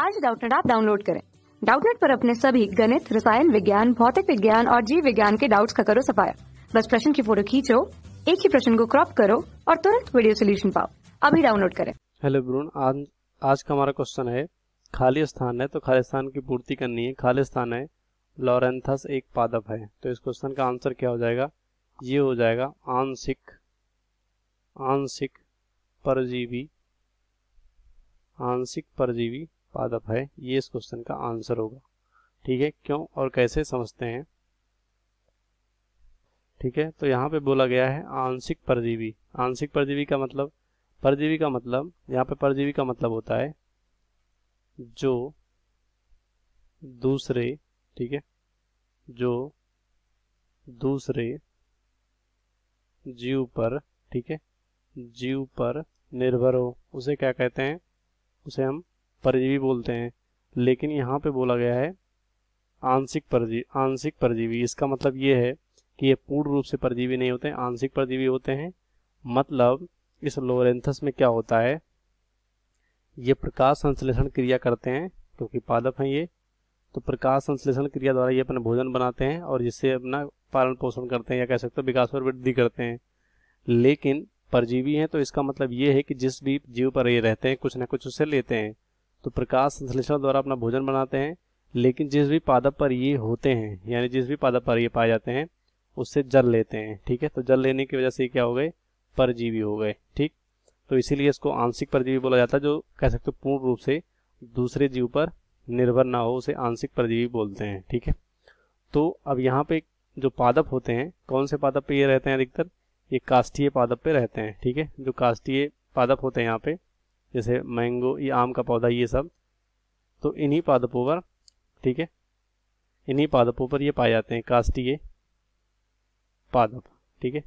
आज डाउटनेट आप डाउनलोड करें डाउटनेट पर अपने सभी गणित रसायन विज्ञान भौतिक विज्ञान और जीव विज्ञान के डाउट्स का करो सफाया बस प्रश्न की फोटो खींचो एक ही प्रश्न को क्रॉप करो और तुरंत वीडियो सोल्यूशन पाओ अभी डाउनलोड करें हेलो ब्रून आज आज का हमारा क्वेश्चन है खाली स्थान है तो खाली स्थान की पूर्ति करनी है खाली स्थान है लॉरेंथस एक पादप है तो इस क्वेश्चन का आंसर क्या हो जाएगा ये हो जाएगा आंशिक आंशिक परजीवी आंशिक परजीवी पादप है ये इस क्वेश्चन का आंसर होगा ठीक है क्यों और कैसे समझते हैं ठीक है तो यहाँ पे बोला गया है आंशिक परजीवी आंशिक परजीवी का मतलब परजीवी का मतलब यहाँ पे परजीवी का मतलब होता है जो दूसरे ठीक है जो दूसरे जीव पर ठीक है जीव पर निर्भर हो उसे क्या कहते हैं उसे हम परजीवी बोलते हैं लेकिन यहाँ पे बोला गया है आंशिक परजीवी आंशिक परजीवी इसका मतलब ये है कि ये पूर्ण रूप से परजीवी नहीं होते आंशिक परजीवी होते हैं मतलब इस लोरेंथस में क्या होता है ये प्रकाश संश्लेषण क्रिया करते हैं क्योंकि पादप हैं ये तो प्रकाश संश्लेषण क्रिया द्वारा ये अपना भोजन बनाते हैं और जिससे अपना पालन पोषण करते हैं या कह सकते हो विकास और वृद्धि करते हैं लेकिन परजीवी हैं तो इसका मतलब ये है कि जिस भी जीव पर ये रहते हैं कुछ ना कुछ उससे लेते हैं तो प्रकाश संश्लेषण द्वारा अपना भोजन बनाते हैं लेकिन जिस भी पादप पर ये होते हैं यानी जिस भी पादप पर ये पाए जाते हैं उससे जल लेते हैं ठीक है तो जल लेने की वजह से क्या हो गए परजीवी हो गए ठीक तो इसीलिए इसको आंशिक परजीवी बोला जाता है जो कह सकते हो पूर्ण रूप से दूसरे जीव पर निर्भर ना हो उसे आंशिक परजीवी बोलते हैं ठीक है तो अब यहाँ पे जो पादप होते हैं कौन से पादप पे ये रहते हैं अधिकतर ये काष्ठीय पादप पे रहते हैं ठीक है जो काष्ठीय पादप होते हैं यहाँ पे जैसे मैंगो ये आम का पौधा ये सब तो इन्हीं पादपों पर ठीक है इन्हीं पादपों पर ये पाए जाते हैं कास्टीय पादप ठीक है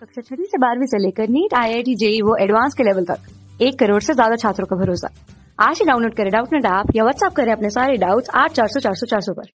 कक्षा छठी से बारहवीं से लेकर NEET IIT JEE वो एडवांस के लेवल तक एक करोड़ से ज्यादा छात्रों का भरोसा आज ही डाउनलोड करें डाउट नेट ऐप या व्हाट्सअप करें अपने सारे डाउट्स आठ चार सौ चार सौ चार सौ पर